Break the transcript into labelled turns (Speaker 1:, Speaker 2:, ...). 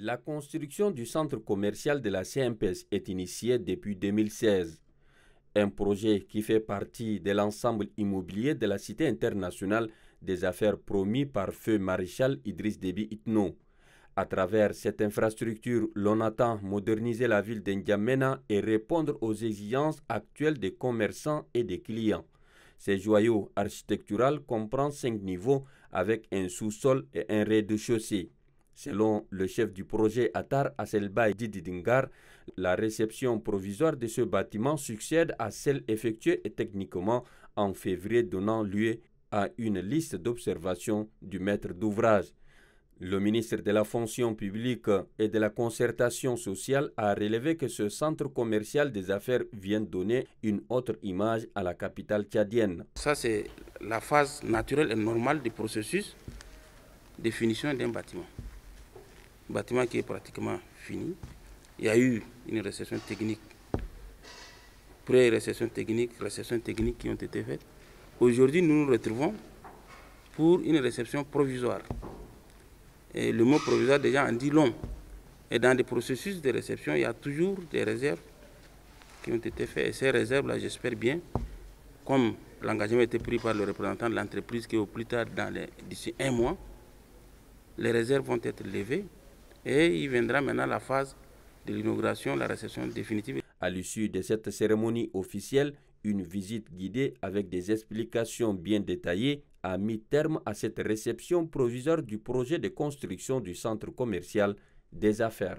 Speaker 1: La construction du centre commercial de la CMPS est initiée depuis 2016. Un projet qui fait partie de l'ensemble immobilier de la Cité internationale des affaires promis par feu maréchal Idriss Déby Itno. À travers cette infrastructure, l'on attend moderniser la ville d'Ndjamena et répondre aux exigences actuelles des commerçants et des clients. Ces joyaux architectural comprend cinq niveaux avec un sous-sol et un rez-de-chaussée. Selon le chef du projet Atar Asselbay Dididingar, la réception provisoire de ce bâtiment succède à celle effectuée techniquement en février, donnant lieu à une liste d'observation du maître d'ouvrage. Le ministre de la Fonction publique et de la Concertation sociale a relevé que ce centre commercial des affaires vient donner une autre image à la capitale tchadienne. Ça, c'est la
Speaker 2: phase naturelle et normale du processus de finition d'un bâtiment bâtiment qui est pratiquement fini. Il y a eu une réception technique, pré-récession technique, récession technique qui ont été faites. Aujourd'hui, nous nous retrouvons pour une réception provisoire. Et le mot provisoire, déjà, en dit long. Et dans des processus de réception, il y a toujours des réserves qui ont été faites. Et ces réserves-là, j'espère bien, comme l'engagement a été pris par le représentant de l'entreprise, qui est au plus tard, d'ici un mois, les réserves vont être levées et il viendra maintenant la phase de l'inauguration, la réception définitive. À l'issue
Speaker 1: de cette cérémonie officielle, une visite guidée avec des explications bien détaillées a mis terme à cette réception provisoire du projet de construction du centre commercial des affaires.